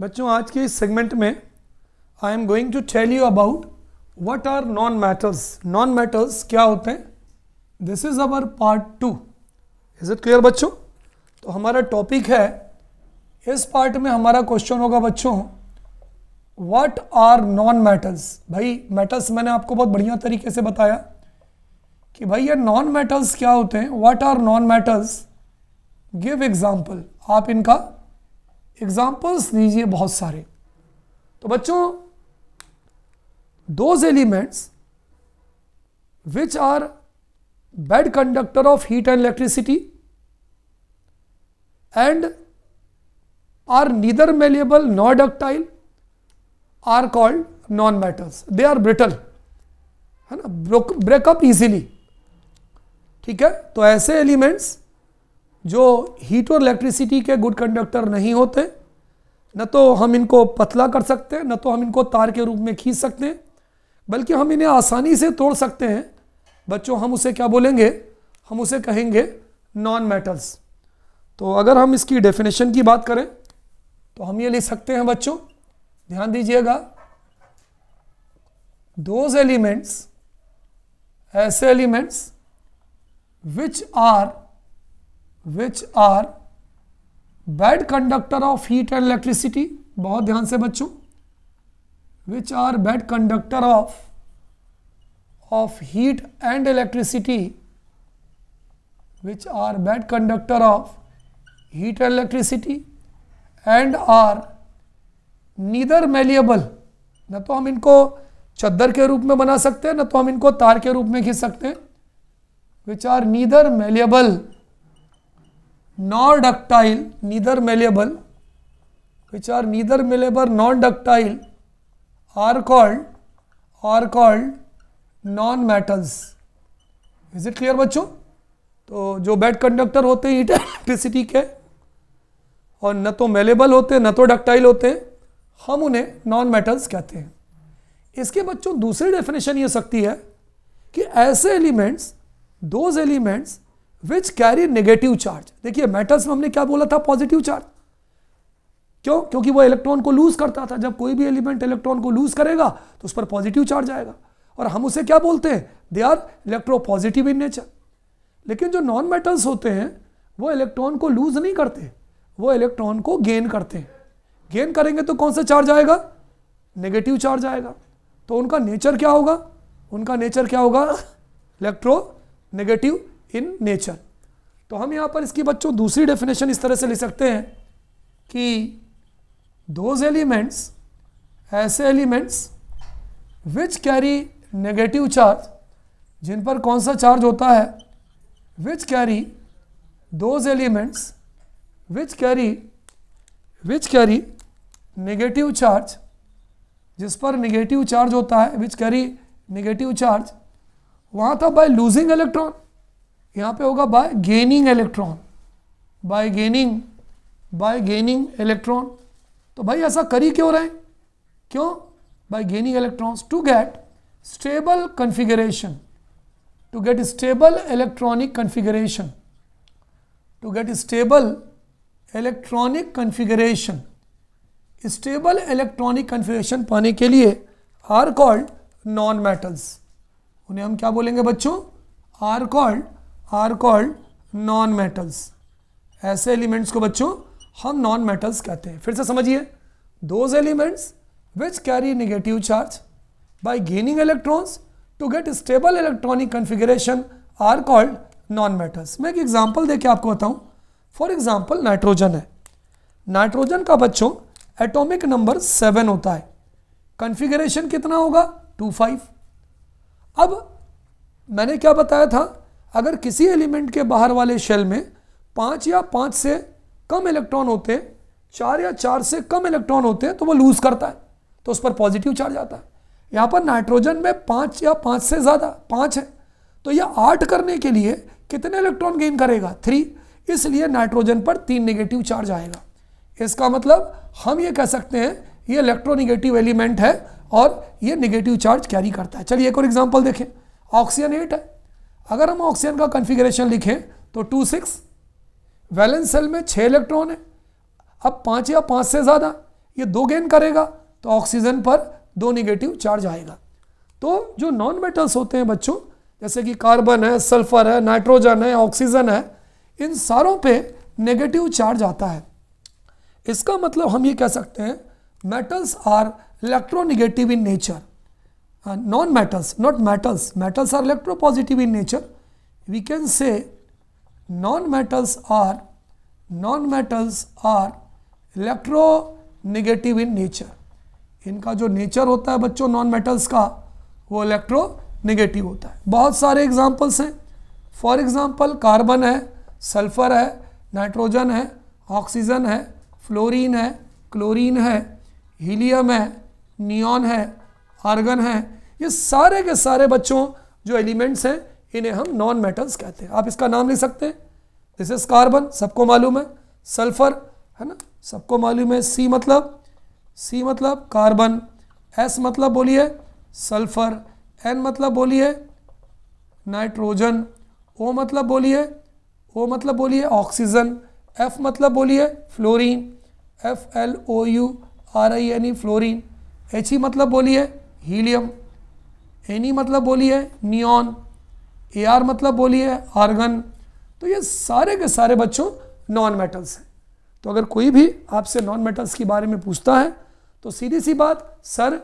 बच्चों आज के इस सेगमेंट में I am going to tell you about what are non matters non matters क्या होते हैं this is our part two is it clear बच्चों तो हमारा टॉपिक है इस पार्ट में हमारा क्वेश्चन होगा बच्चों व्हाट आर नॉन मैटर्स भाई मैटर्स मैंने आपको बहुत बढ़िया तरीके से बताया कि भाई ये नॉन मैटर्स क्या होते हैं what are non matters give example आप इनका एग्जाम्पल्स दीजिए बहुत सारे तो बच्चों those elements which are bad conductor of heat and electricity and are neither malleable nor ductile are called non metals they are brittle है ना ब्रेकअप इजीली ठीक है तो ऐसे एलिमेंट्स जो हीट और इलेक्ट्रिसिटी के गुड कंडक्टर नहीं होते न तो हम इनको पतला कर सकते हैं न तो हम इनको तार के रूप में खींच सकते हैं बल्कि हम इन्हें आसानी से तोड़ सकते हैं बच्चों हम उसे क्या बोलेंगे हम उसे कहेंगे नॉन मेटल्स तो अगर हम इसकी डेफिनेशन की बात करें तो हम ये लिख सकते हैं बच्चों ध्यान दीजिएगा दोज एलिमेंट्स ऐसे elements which are which are bad conductor of heat and electricity बहुत ध्यान से बच्चों which are bad conductor of of heat and electricity which are bad conductor of heat and electricity and are neither malleable न तो हम इनको चद्दर के रूप में बना सकते हैं न तो हम इनको तार के रूप में खींच सकते हैं which are neither malleable non ductile neither malleable which are neither malleable non ductile are called are called non metals is it clear बच्चों तो जो बेड कंडक्टर होते हैं इलेक्ट्रिसिटी के और न तो मेलेबल होते न तो डक्टाइल होते हम उन्हें नॉन मेटल्स कहते हैं इसके बच्चों दूसरी डेफिनेशन ये सकती है कि ऐसे elements those elements which carry negative charge देखिए मेटल्स में हमने क्या बोला था पॉजिटिव चार्ज क्यों क्योंकि वो इलेक्ट्रॉन को लूज करता था जब कोई भी एलिमेंट इलेक्ट्रॉन को लूज करेगा तो उस पर पॉजिटिव चार्ज आएगा और हम उसे क्या बोलते हैं they are electropositive in nature लेकिन जो नॉन मेटल्स होते हैं वो इलेक्ट्रॉन को लूज नहीं करते वो इलेक्ट्रॉन को गेन करते हैं गेन करेंगे तो कौन सा चार्ज आएगा नेगेटिव चार्ज आएगा तो उनका नेचर क्या होगा उनका नेचर क्या होगा इलेक्ट्रो नेगेटिव इन नेचर तो हम यहाँ पर इसकी बच्चों दूसरी डेफिनेशन इस तरह से लिख सकते हैं कि दोज एलिमेंट्स ऐसे elements which carry negative charge जिन पर कौन सा चार्ज होता है which carry those elements which carry which carry negative charge जिस पर नेगेटिव चार्ज होता है विच कैरी नेगेटिव चार्ज वहाँ था बाय लूजिंग इलेक्ट्रॉन यहाँ पे होगा by gaining electron by gaining by gaining electron तो भाई ऐसा करी क्यों रहे क्यों by gaining electrons to get stable configuration to get stable electronic configuration to get stable electronic configuration stable electronic configuration पाने के लिए आर कॉल्ड नॉन मेटल्स उन्हें हम क्या बोलेंगे बच्चों are called are called non metals ऐसे एलिमेंट्स को बच्चों हम नॉन मेटल्स कहते हैं फिर से समझिए those elements which carry negative charge by gaining electrons to get stable electronic configuration are called non metals मैं एक एग्जाम्पल देके आपको बताऊं फॉर एग्जाम्पल नाइट्रोजन है नाइट्रोजन का बच्चों एटॉमिक नंबर सेवन होता है कन्फिगरेशन कितना होगा टू फाइव अब मैंने क्या बताया था अगर किसी एलिमेंट के बाहर वाले शेल में पाँच या पाँच से कम इलेक्ट्रॉन होते चार या चार से कम इलेक्ट्रॉन होते हैं तो वो लूज़ करता है तो उस पर पॉजिटिव चार्ज आता है यहाँ पर नाइट्रोजन में पाँच या पाँच से ज़्यादा पाँच है तो यह आठ करने के लिए कितने इलेक्ट्रॉन गेन करेगा थ्री इसलिए नाइट्रोजन पर तीन नेगेटिव चार्ज आएगा इसका मतलब हम ये कह सकते हैं ये इलेक्ट्रोनिगेटिव एलिमेंट है और ये नेगेटिव चार्ज कैरी करता है चलिए एक और एग्जाम्पल देखें ऑक्सीजन एट है अगर हम ऑक्सीजन का कन्फिग्रेशन लिखें तो टू सिक्स वैलेंस सेल में छः इलेक्ट्रॉन है अब पाँच या पाँच से ज़्यादा ये दो गेन करेगा तो ऑक्सीजन पर दो निगेटिव चार्ज आएगा तो जो नॉन मेटल्स होते हैं बच्चों जैसे कि कार्बन है सल्फर है नाइट्रोजन है ऑक्सीजन है इन सारों पे नेगेटिव चार्ज आता है इसका मतलब हम ये कह सकते हैं metals are electronegative in nature uh, non-metals, not metals. Metals are electropositive in nature. We can say non-metals are non-metals are electronegative in nature इनका जो नेचर होता है बच्चों नॉन मेटल्स का वो इलेक्ट्रो नेगेटिव होता है बहुत सारे एग्जांपल्स हैं फॉर एग्जांपल कार्बन है सल्फर है नाइट्रोजन है ऑक्सीजन है फ्लोरीन है क्लोरीन है हीलियम है नियॉन है आर्गन है ये सारे के सारे बच्चों जो एलिमेंट्स हैं इन्हें हम नॉन मेटल्स कहते हैं आप इसका नाम लिख सकते हैं दिस इज कार्बन सबको मालूम है सल्फर है ना सबको मालूम है सी मतलब सी मतलब कार्बन एस मतलब बोलिए सल्फर एन मतलब बोलिए नाइट्रोजन ओ मतलब बोलिए ओ मतलब बोलिए ऑक्सीजन एफ मतलब बोलिए fluorine F L O U R I N E fluorine H E मतलब बोलिए हीलियम एनी e मतलब बोलिए नियॉन ए आर मतलब बोलिए आर्गन तो ये सारे के सारे बच्चों नॉन मेटल्स हैं तो अगर कोई भी आपसे नॉन मेटल्स के बारे में पूछता है तो सीधी सी बात सर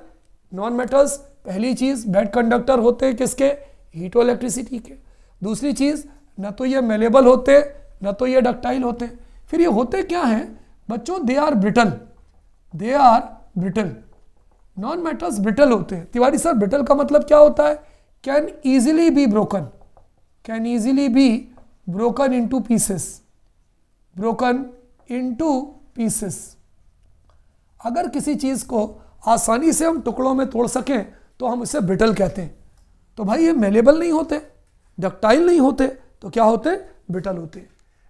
नॉन मेटल्स पहली चीज़ बेड कंडक्टर होते हैं किसके हीटो इलेक्ट्रिसिटी के दूसरी चीज़ ना तो ये मेलेबल होते ना तो ये डक्टाइल होते फिर ये होते क्या हैं बच्चों they are brittle they are brittle non metals brittle होते हैं तिवारी सर ब्रिटल का मतलब क्या होता है can easily be broken can easily be broken into pieces broken into pieces अगर किसी चीज़ को आसानी से हम टुकड़ों में तोड़ सकें तो हम इसे ब्रिटल कहते हैं तो भाई ये मेलेबल नहीं होते डक्टाइल नहीं होते तो क्या होते ब्रिटल होते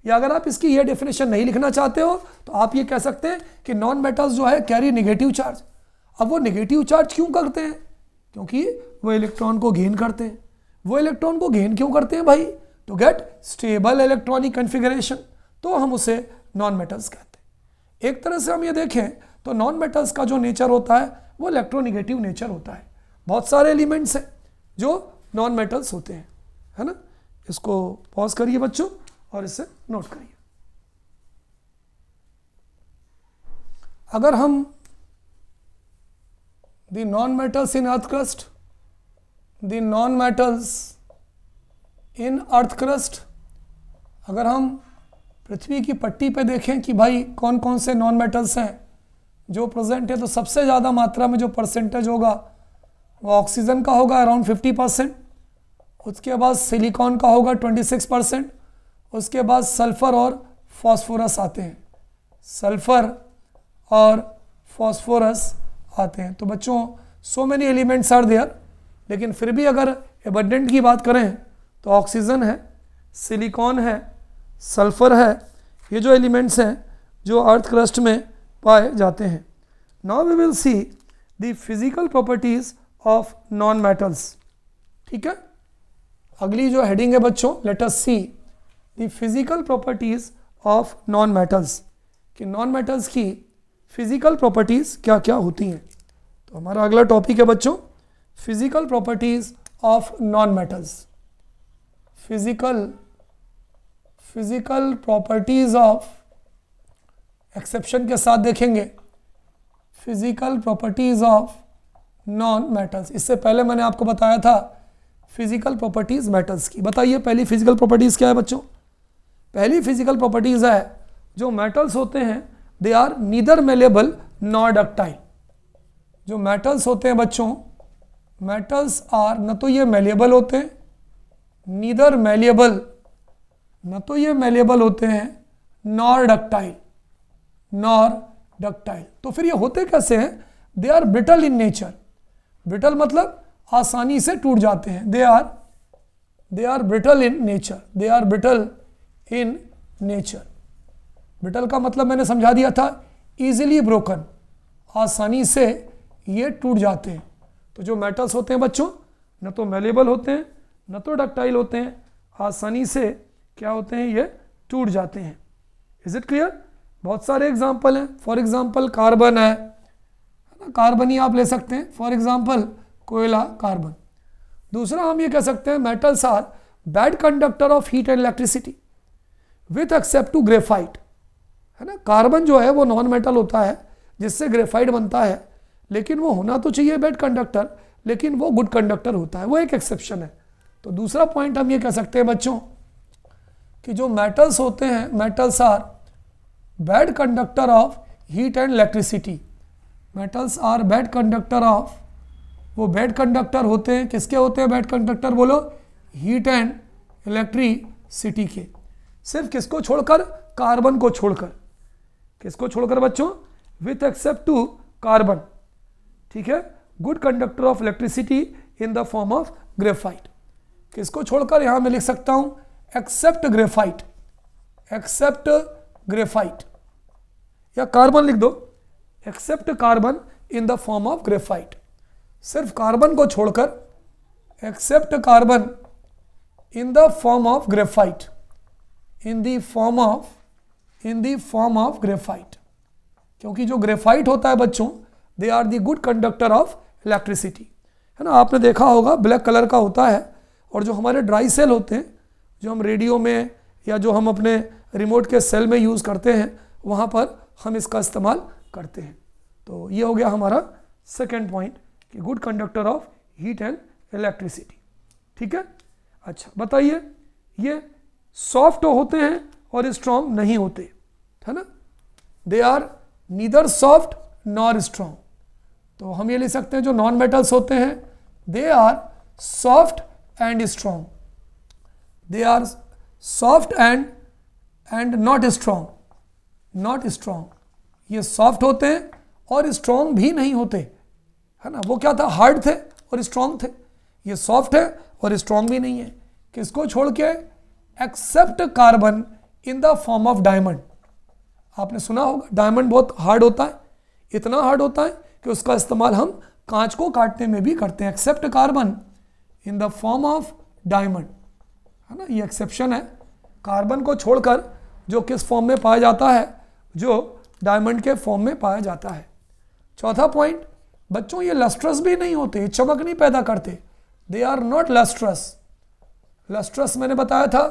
या अगर आप इसकी ये डेफिनेशन नहीं लिखना चाहते हो तो आप ये कह सकते हैं कि नॉन मेटल्स जो है कैरी निगेटिव चार्ज अब वो निगेटिव चार्ज क्यों करते हैं क्योंकि वो इलेक्ट्रॉन को गेन करते हैं वो इलेक्ट्रॉन को गेन क्यों करते हैं भाई to get stable electronic configuration तो हम उसे नॉन मेटल्स कहते हैं एक तरह से हम ये देखें तो नॉन मेटल्स का जो नेचर होता है वो इलेक्ट्रोनिगेटिव नेचर होता है बहुत सारे एलिमेंट्स हैं जो नॉन मेटल्स होते हैं है ना इसको पॉज करिए बच्चों और इसे नोट करिए अगर हम the non-metals in earth crust, the non-metals in earth crust. अगर हम पृथ्वी की पट्टी पे देखें कि भाई कौन कौन से नॉन मेटल्स हैं जो प्रेजेंट है तो सबसे ज़्यादा मात्रा में जो परसेंटेज होगा वो ऑक्सीजन का होगा अराउंड 50 परसेंट उसके बाद सिलिकॉन का होगा 26 परसेंट उसके बाद सल्फ़र और फॉस्फोरस आते हैं सल्फ़र और फॉस्फोरस आते हैं तो बच्चों so many elements are there लेकिन फिर भी अगर एबंडेंट की बात करें तो ऑक्सीजन है सिलिकॉन है सल्फ़र है ये जो एलिमेंट्स हैं जो अर्थ क्रस्ट में पाए जाते हैं now we will see the physical properties of non metals ठीक है अगली जो हेडिंग है बच्चों let us see the physical properties of non metals कि नॉन मेटल्स की फिजिकल प्रॉपर्टीज़ क्या क्या होती हैं तो हमारा अगला टॉपिक है बच्चों physical properties of non metals physical physical properties of exception के साथ देखेंगे physical properties of non metals इससे पहले मैंने आपको बताया था फिजिकल प्रॉपर्टीज़ मेटल्स की बताइए पहली फिजिकल प्रॉपर्टीज़ क्या है बच्चों पहली फिजिकल प्रॉपर्टीज़ है जो मेटल्स होते हैं they are neither malleable nor ductile जो मेटल्स होते हैं बच्चों मेटल्स आर न तो ये मेलेबल होते हैं नीदर मेलेबल न तो ये मेलेबल होते हैं नॉर डक्टाइल नॉर डक्टाइल तो फिर ये होते कैसे हैं they are brittle in nature brittle मतलब आसानी से टूट जाते हैं they are they are brittle in nature they are brittle in nature brittle का मतलब मैंने समझा दिया था ईजिली ब्रोकन आसानी से ये टूट जाते हैं तो जो मेटल्स होते हैं बच्चों न तो मेलेबल होते हैं न तो डक्टाइल होते हैं आसानी से क्या होते हैं ये टूट जाते हैं इज इट क्लियर बहुत सारे एग्जाम्पल हैं फॉर एग्जाम्पल कार्बन है ना कार्बन ही आप ले सकते हैं फॉर एग्जाम्पल कोयला कार्बन दूसरा हम ये कह सकते हैं metals are bad conductor of heat and electricity with except to graphite है ना कार्बन जो है वो नॉन मेटल होता है जिससे ग्रेफाइड बनता है लेकिन वो होना तो चाहिए बेड कंडक्टर लेकिन वो गुड कंडक्टर होता है वो एक एक्सेप्शन है तो दूसरा पॉइंट हम ये कह सकते हैं बच्चों कि जो मेटल्स होते हैं metals are bad conductor of heat and electricity metals are bad conductor of वो बैड कंडक्टर होते हैं किसके होते हैं बैड कंडक्टर बोलो हीट एंड इलेक्ट्रिसिटी के सिर्फ किसको छोड़कर कार्बन को छोड़कर किसको छोड़कर बच्चों विथ एक्सेप्ट टू कार्बन ठीक है good conductor of electricity in the form of graphite किसको छोड़कर यहां मैं लिख सकता हूं एक्सेप्ट ग्रेफाइट एक्सेप्ट ग्रेफाइट या कार्बन लिख दो except carbon in the form of graphite सिर्फ कार्बन को छोड़कर except carbon in the form of graphite in the form of in the form of graphite क्योंकि जो ग्रेफाइट होता है बच्चों they are the good conductor of electricity है ना आपने देखा होगा ब्लैक कलर का होता है और जो हमारे ड्राई सेल होते हैं जो हम रेडियो में या जो हम अपने रिमोट के सेल में यूज़ करते हैं वहाँ पर हम इसका इस्तेमाल करते हैं तो ये हो गया हमारा सेकेंड पॉइंट कि good conductor of heat and electricity ठीक है अच्छा बताइए ये सॉफ्ट होते हैं और स्ट्रॉन्ग नहीं होते है ना they are neither soft nor strong तो हम ये ले सकते हैं जो नॉन मेटल्स होते हैं they are soft and strong they are soft and and not strong not strong ये सॉफ्ट होते हैं और स्ट्रॉन्ग भी नहीं होते है ना वो क्या था हार्ड थे और स्ट्रॉन्ग थे ये सॉफ्ट है और स्ट्रॉन्ग भी नहीं है किसको छोड़ के except carbon in the form of diamond आपने सुना होगा डायमंड बहुत हार्ड होता है इतना हार्ड होता है कि उसका इस्तेमाल हम कांच को काटने में भी करते हैं except carbon in the form of diamond है ना ये एक्सेप्शन है कार्बन को छोड़कर जो किस फॉर्म में पाया जाता है जो डायमंड के फॉर्म में पाया जाता है चौथा पॉइंट बच्चों ये लस्ट्रस भी नहीं होते चमक नहीं पैदा करते they are not lustrous lustrous मैंने बताया था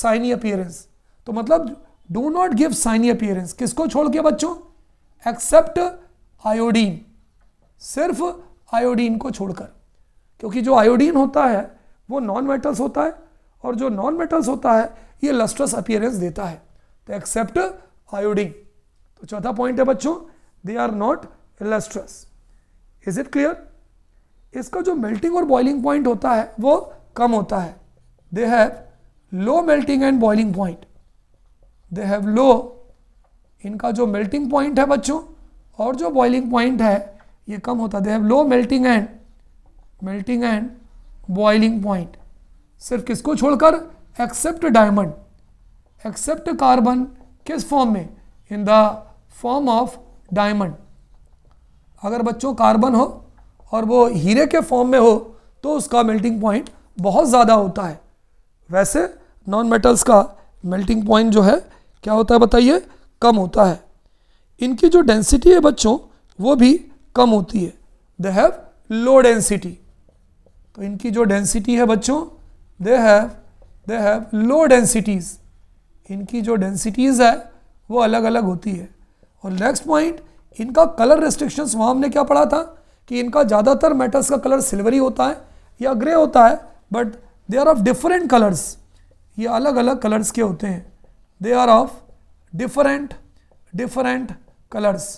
साइनी अपियरेंस तो मतलब do not give shiny appearance किसको छोड़ के बच्चों एक्सेप्ट आयोडीन सिर्फ आयोडीन को छोड़कर क्योंकि जो आयोडीन होता है वो नॉन मेटल्स होता है और जो नॉन मेटल्स होता है ये लस्ट्रस अपियरेंस देता है तो एक्सेप्ट आयोडीन तो चौथा पॉइंट है बच्चों they are not lustrous is it clear इसका जो मेल्टिंग और बॉइलिंग पॉइंट होता है वो कम होता है they have low melting and boiling point they have low इनका जो मेल्टिंग पॉइंट है बच्चों और जो बॉइलिंग पॉइंट है ये कम होता they have low melting and melting and boiling point सिर्फ किसको छोड़कर एक्सेप्ट डायमंड एक्सेप्ट कार्बन किस फॉर्म में in the form of diamond अगर बच्चों कार्बन हो और वो हीरे के फॉर्म में हो तो उसका मेल्टिंग पॉइंट बहुत ज़्यादा होता है वैसे नॉन मेटल्स का मेल्टिंग पॉइंट जो है क्या होता है बताइए कम होता है इनकी जो डेंसिटी है बच्चों वो भी कम होती है दे हैव लो डेंसिटी तो इनकी जो डेंसिटी है बच्चों they have they have low densities इनकी जो डेंसिटीज़ है वो अलग अलग होती है और नेक्स्ट पॉइंट इनका कलर रेस्ट्रिक्शंस वहाँ हमने क्या पढ़ा था कि इनका ज़्यादातर मेटल्स का कलर सिल्वरी होता है या ग्रे होता है but they are of different colours ये अलग अलग कलर्स के होते हैं they are of different different colours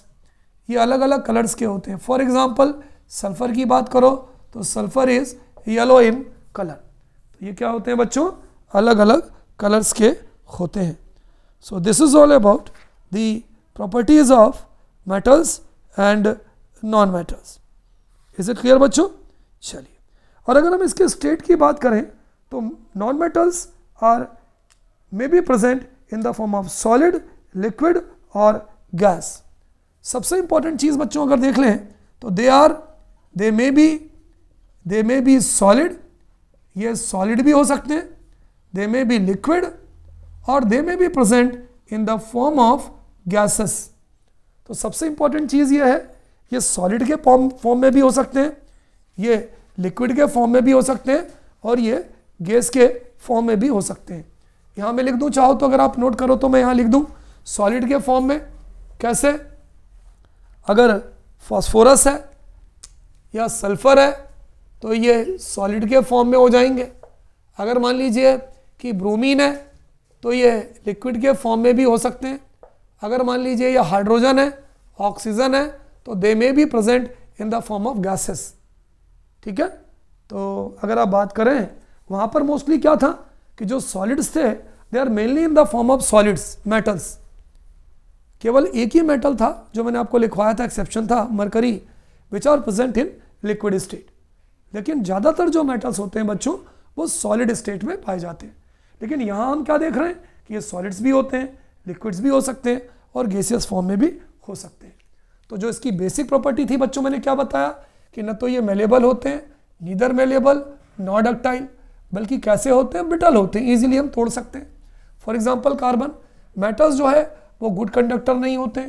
ये अलग अलग कलर्स के होते हैं फॉर एग्जाम्पल सल्फर की बात करो तो sulphur is yellow in colour तो ये क्या होते हैं बच्चों अलग अलग कलर्स के होते हैं so this is all about the properties of metals and non metals is it clear बच्चों चलिए और अगर हम इसके स्टेट की बात करें तो non metals are may be present in the form of solid liquid और गैस सबसे इंपॉर्टेंट चीज़ बच्चों अगर देख लें तो they are they may be they may be solid ये सॉलिड भी हो सकते हैं दे मे बी लिक्विड और they may be present in the form of gases तो सबसे इंपॉर्टेंट चीज़ ये है ये सॉलिड के फॉर्म फॉर्म में भी हो सकते हैं ये लिक्विड के फॉर्म में भी हो सकते हैं और ये गैस के फॉर्म में भी हो सकते हैं यहाँ मैं लिख दूँ चाहो तो अगर आप नोट करो तो मैं यहाँ लिख दूँ सॉलिड के फॉर्म में कैसे अगर फॉस्फोरस है या सल्फर है तो ये सॉलिड के फॉर्म में हो जाएंगे अगर मान लीजिए कि ब्रोमीन है तो ये लिक्विड के फॉर्म में भी हो सकते हैं अगर मान लीजिए ये हाइड्रोजन है ऑक्सीजन है तो they may be present in the form of gases ठीक है तो अगर आप बात करें वहाँ पर मोस्टली क्या था कि जो सॉलिड्स थे they are mainly in the form of solids metals केवल एक ही मेटल था जो मैंने आपको लिखवाया था एक्सेप्शन था mercury which are present in liquid state लेकिन ज़्यादातर जो मेटल्स होते हैं बच्चों वो सॉलिड स्टेट में पाए जाते हैं लेकिन यहाँ हम क्या देख रहे हैं कि ये सॉलिड्स भी होते हैं लिक्विड्स भी हो सकते हैं और गैसियस फॉर्म में भी हो सकते हैं तो जो इसकी बेसिक प्रॉपर्टी थी बच्चों मैंने क्या बताया कि न तो ये मेलेबल होते हैं नीदर मेलेबल नॉडक्टाइल डक्टाइल बल्कि कैसे होते हैं ब्रिटल होते हैं ईजिली हम तोड़ सकते हैं फॉर एग्जाम्पल कार्बन मेटल्स जो है वो गुड कंडक्टर नहीं होते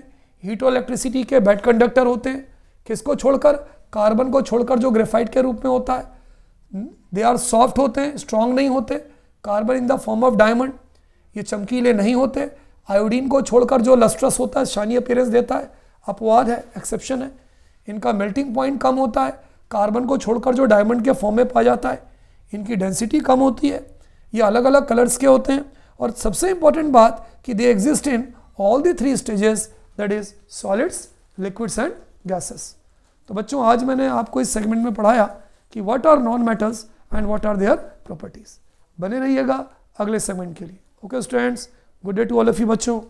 हीटो इलेक्ट्रिसिटी के बैड कंडक्टर होते हैं किसको छोड़कर कार्बन को छोड़कर जो ग्रेफाइट के रूप में होता है दे आर सॉफ्ट होते हैं स्ट्रॉन्ग नहीं होते carbon in the form of diamond ये चमकीले नहीं होते आयोडीन को छोड़कर जो लस्ट्रस होता है शानी अपेरेंस देता है अपवाद है एक्सेप्शन है इनका मेल्टिंग पॉइंट कम होता है कार्बन को छोड़कर जो डायमंड के फॉर्म में पाया जाता है इनकी डेंसिटी कम होती है ये अलग अलग कलर्स के होते हैं और सबसे इंपॉर्टेंट बात कि they exist in all the three stages that is solids liquids and gases तो बच्चों आज मैंने आपको इस सेगमेंट में पढ़ाया कि what are non metals and what are their properties बने रहिएगा अगले सेगमेंट के लिए okay students good day to all of you बच्चों